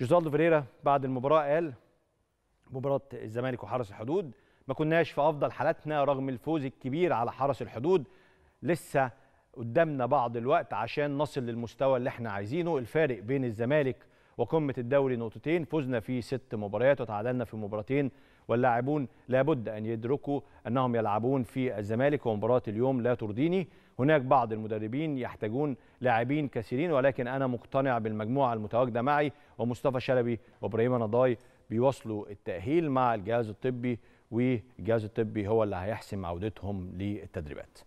جوزالدو فيريرا بعد المباراه قال مباراه الزمالك وحرس الحدود ما كناش في افضل حالاتنا رغم الفوز الكبير على حرس الحدود لسه قدامنا بعض الوقت عشان نصل للمستوى اللي احنا عايزينه الفارق بين الزمالك وقمه الدوري نقطتين فزنا في ست مباريات وتعادلنا في مباراتين واللاعبون لابد ان يدركوا انهم يلعبون في الزمالك ومباراه اليوم لا ترضيني هناك بعض المدربين يحتاجون لاعبين كثيرين ولكن انا مقتنع بالمجموعه المتواجده معي ومصطفى شلبي وابراهيم نضاي بيواصلوا التاهيل مع الجهاز الطبي والجهاز الطبي هو اللي هيحسم عودتهم للتدريبات